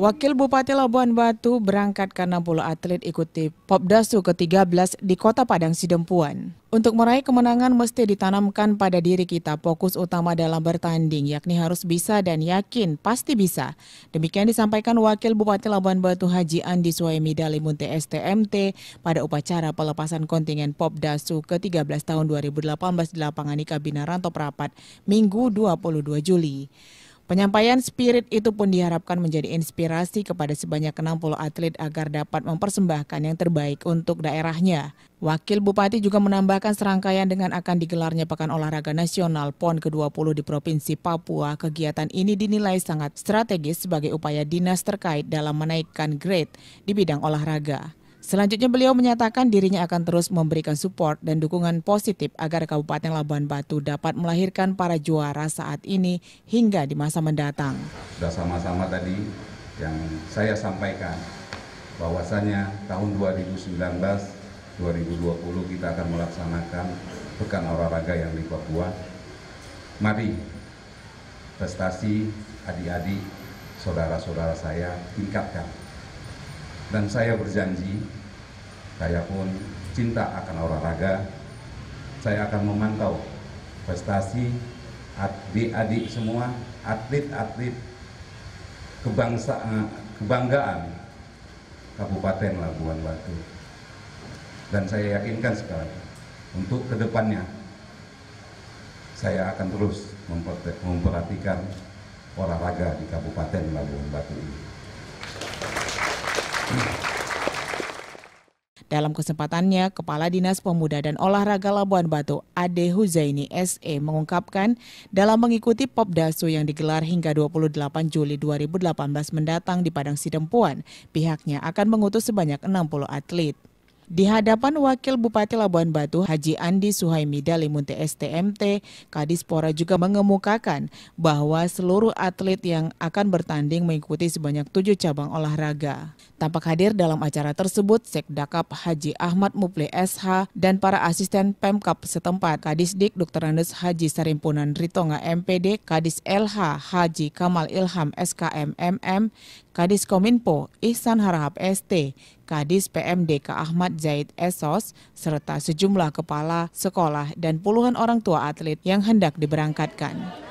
Wakil Bupati Labuan Batu berangkat ke 60 atlet ikuti Popdasu ke-13 di Kota Padang Sidempuan. Untuk meraih kemenangan mesti ditanamkan pada diri kita fokus utama dalam bertanding, yakni harus bisa dan yakin, pasti bisa. Demikian disampaikan Wakil Bupati Labuan Batu Haji Andi Suwemi Dalimunte STMT pada upacara pelepasan kontingen Popdasu ke-13 tahun 2018 di lapangan Ika Binaranto Prapat, Minggu 22 Juli. Penyampaian spirit itu pun diharapkan menjadi inspirasi kepada sebanyak 60 atlet agar dapat mempersembahkan yang terbaik untuk daerahnya. Wakil Bupati juga menambahkan serangkaian dengan akan digelarnya Pekan Olahraga Nasional PON ke-20 di Provinsi Papua. Kegiatan ini dinilai sangat strategis sebagai upaya dinas terkait dalam menaikkan grade di bidang olahraga. Selanjutnya beliau menyatakan dirinya akan terus memberikan support dan dukungan positif agar Kabupaten Labuan Batu dapat melahirkan para juara saat ini hingga di masa mendatang. Sudah sama-sama tadi yang saya sampaikan bahwasanya tahun 2019 2020 kita akan melaksanakan pekan olahraga yang di Papua. Mari prestasi adik-adik saudara-saudara saya tingkatkan dan saya berjanji saya pun cinta akan olahraga. Saya akan memantau prestasi adik-adik semua, atlet-atlet kebangsaan, kebanggaan Kabupaten Labuan Batu. Dan saya yakinkan sekali untuk kedepannya saya akan terus memperhatikan olahraga di Kabupaten Labuan Batu ini. Dalam kesempatannya, Kepala Dinas Pemuda dan Olahraga Labuan Batu Ade Huzaini SE mengungkapkan dalam mengikuti Popdasu yang digelar hingga 28 Juli 2018 mendatang di Padang Sidempuan, pihaknya akan mengutus sebanyak 60 atlet. Di hadapan Wakil Bupati Labuan Batu Haji Andi Suhaimi Dalimunte STMT, Kadispora juga mengemukakan bahwa seluruh atlet yang akan bertanding mengikuti sebanyak tujuh cabang olahraga. Tampak hadir dalam acara tersebut Sekdakap Haji Ahmad Mupli SH dan para asisten Pemkap setempat Kadisdik Dr. Andes Haji Sarimpunan Ritonga MPD, Kadis LH Haji Kamal Ilham SKM MM, Kadis Kominfo Ihsan Harahap ST, Kadis PMDK Ahmad Zaid Esos, serta sejumlah kepala sekolah dan puluhan orang tua atlet yang hendak diberangkatkan.